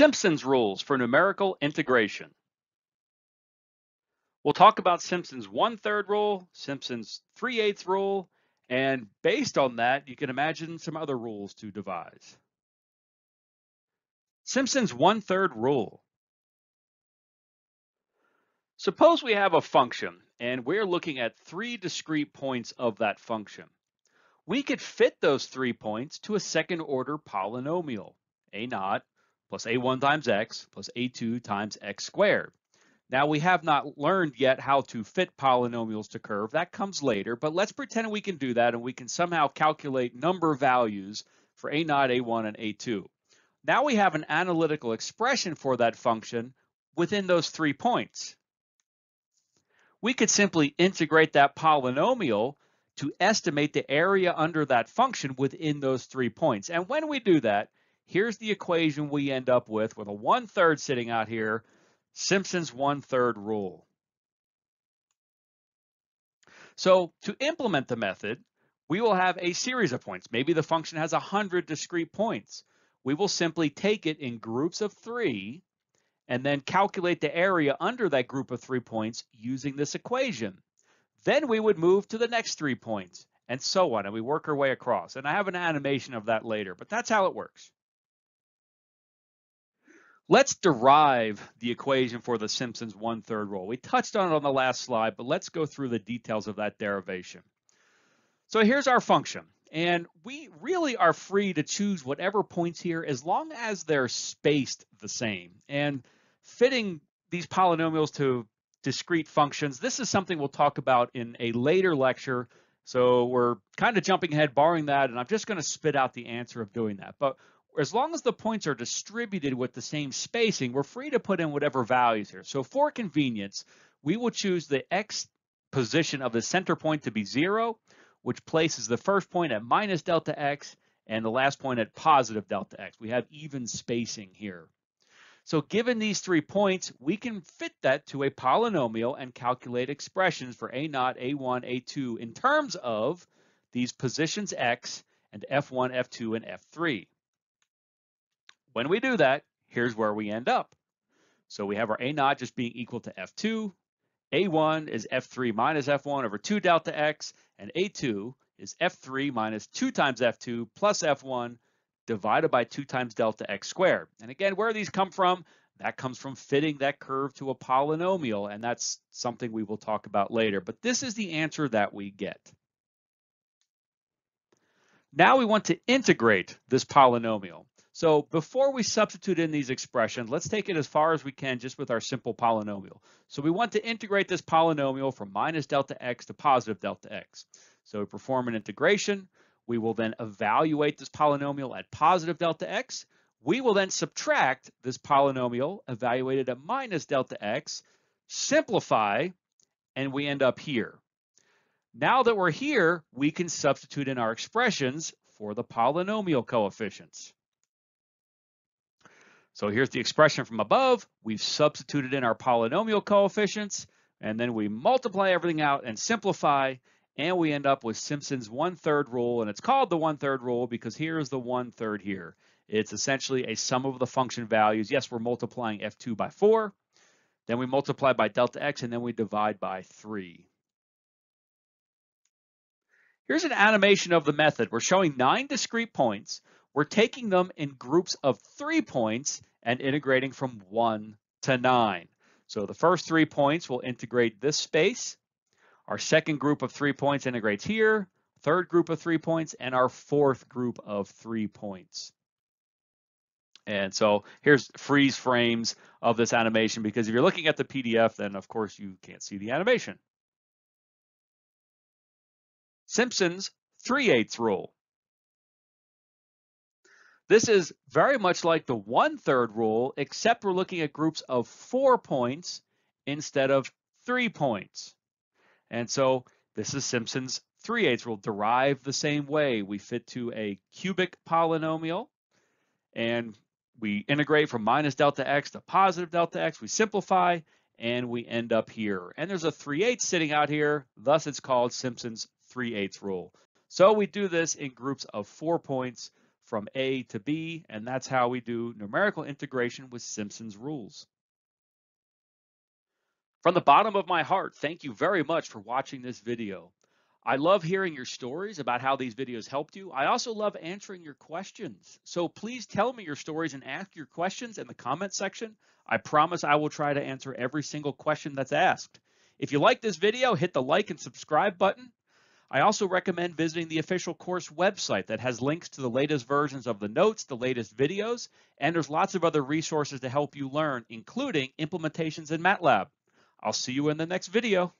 Simpson's rules for numerical integration. We'll talk about Simpson's one third rule, Simpson's three eighths rule, and based on that, you can imagine some other rules to devise. Simpson's one third rule. Suppose we have a function and we're looking at three discrete points of that function. We could fit those three points to a second order polynomial, a naught, plus a1 times x plus a2 times x squared. Now we have not learned yet how to fit polynomials to curve. That comes later, but let's pretend we can do that and we can somehow calculate number values for a0, a1, and a2. Now we have an analytical expression for that function within those three points. We could simply integrate that polynomial to estimate the area under that function within those three points. And when we do that, Here's the equation we end up with with a one-third sitting out here, Simpson's one-third rule. So to implement the method, we will have a series of points. Maybe the function has 100 discrete points. We will simply take it in groups of three and then calculate the area under that group of three points using this equation. Then we would move to the next three points and so on, and we work our way across. And I have an animation of that later, but that's how it works. Let's derive the equation for the Simpson's one-third rule. We touched on it on the last slide, but let's go through the details of that derivation. So here's our function, and we really are free to choose whatever points here as long as they're spaced the same. And fitting these polynomials to discrete functions, this is something we'll talk about in a later lecture. So we're kind of jumping ahead, barring that, and I'm just going to spit out the answer of doing that. But as long as the points are distributed with the same spacing, we're free to put in whatever values here. So for convenience, we will choose the x position of the center point to be zero, which places the first point at minus delta x and the last point at positive delta x. We have even spacing here. So given these three points, we can fit that to a polynomial and calculate expressions for a0, a1, a2 in terms of these positions x and f1, f2, and f3. When we do that, here's where we end up. So we have our A naught just being equal to F2. A1 is F3 minus F1 over 2 delta x, and A2 is F3 minus 2 times F2 plus F1 divided by 2 times delta x squared. And again, where these come from? That comes from fitting that curve to a polynomial, and that's something we will talk about later. But this is the answer that we get. Now we want to integrate this polynomial. So before we substitute in these expressions, let's take it as far as we can just with our simple polynomial. So we want to integrate this polynomial from minus delta x to positive delta x. So we perform an integration. We will then evaluate this polynomial at positive delta x. We will then subtract this polynomial evaluated at minus delta x, simplify, and we end up here. Now that we're here, we can substitute in our expressions for the polynomial coefficients. So here's the expression from above. We've substituted in our polynomial coefficients, and then we multiply everything out and simplify, and we end up with Simpson's one-third rule, and it's called the one-third rule because here's the one-third here. It's essentially a sum of the function values. Yes, we're multiplying f2 by 4, then we multiply by delta x, and then we divide by 3. Here's an animation of the method. We're showing nine discrete points. We're taking them in groups of three points and integrating from one to nine. So the first three points will integrate this space. Our second group of three points integrates here, third group of three points, and our fourth group of three points. And so here's freeze frames of this animation because if you're looking at the PDF, then of course you can't see the animation. Simpson's 3 eighths rule. This is very much like the one third rule, except we're looking at groups of four points instead of three points. And so this is Simpson's 3 eighths rule, derived the same way. We fit to a cubic polynomial and we integrate from minus delta x to positive delta x. We simplify and we end up here. And there's a 3 eighths sitting out here, thus it's called Simpson's 3 eighths rule. So we do this in groups of four points from A to B, and that's how we do numerical integration with Simpson's rules. From the bottom of my heart, thank you very much for watching this video. I love hearing your stories about how these videos helped you. I also love answering your questions. So please tell me your stories and ask your questions in the comment section. I promise I will try to answer every single question that's asked. If you like this video, hit the like and subscribe button. I also recommend visiting the official course website that has links to the latest versions of the notes, the latest videos, and there's lots of other resources to help you learn, including implementations in MATLAB. I'll see you in the next video.